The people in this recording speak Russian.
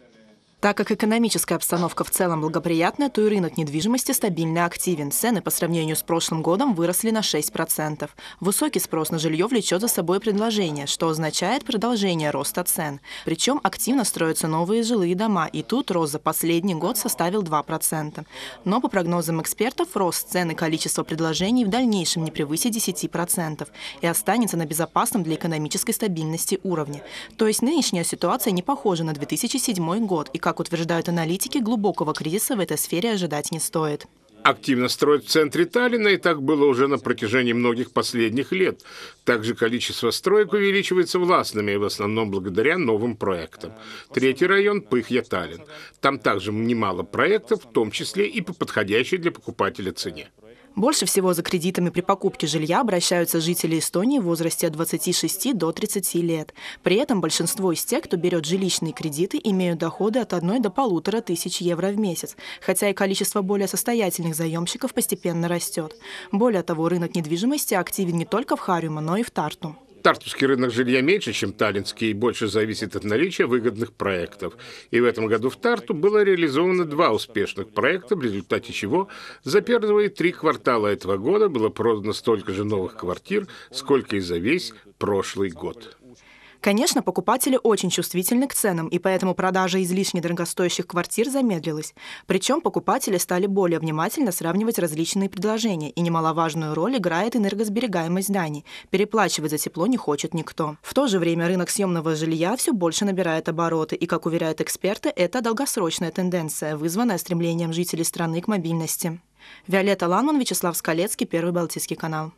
question is Так как экономическая обстановка в целом благоприятная, то и рынок недвижимости стабильно активен. Цены по сравнению с прошлым годом выросли на 6%. Высокий спрос на жилье влечет за собой предложение, что означает продолжение роста цен. Причем активно строятся новые жилые дома, и тут рост за последний год составил 2%. Но по прогнозам экспертов, рост цен и количество предложений в дальнейшем не превысит 10% и останется на безопасном для экономической стабильности уровне. То есть нынешняя ситуация не похожа на 2007 год, и как утверждают аналитики, глубокого кризиса в этой сфере ожидать не стоит активно строят в центре Таллина, и так было уже на протяжении многих последних лет. Также количество строек увеличивается властными, в основном благодаря новым проектам. Третий район – Пыхья-Таллин. Там также немало проектов, в том числе и по подходящей для покупателя цене. Больше всего за кредитами при покупке жилья обращаются жители Эстонии в возрасте от 26 до 30 лет. При этом большинство из тех, кто берет жилищные кредиты, имеют доходы от 1 до 1,5 тысяч евро в месяц, хотя и количество более состоятельных заемщиков постепенно растет. Более того, рынок недвижимости активен не только в Харюма, но и в Тарту. Тартовский рынок жилья меньше, чем таллинский, и больше зависит от наличия выгодных проектов. И в этом году в Тарту было реализовано два успешных проекта, в результате чего за первые три квартала этого года было продано столько же новых квартир, сколько и за весь прошлый год. Конечно, покупатели очень чувствительны к ценам, и поэтому продажа излишне дорогостоящих квартир замедлилась. Причем покупатели стали более внимательно сравнивать различные предложения, и немаловажную роль играет энергосберегаемость зданий. Переплачивать за тепло не хочет никто. В то же время рынок съемного жилья все больше набирает обороты, и, как уверяют эксперты, это долгосрочная тенденция, вызванная стремлением жителей страны к мобильности. Виолетта Ланман, Вячеслав Скалецкий, Первый Балтийский канал.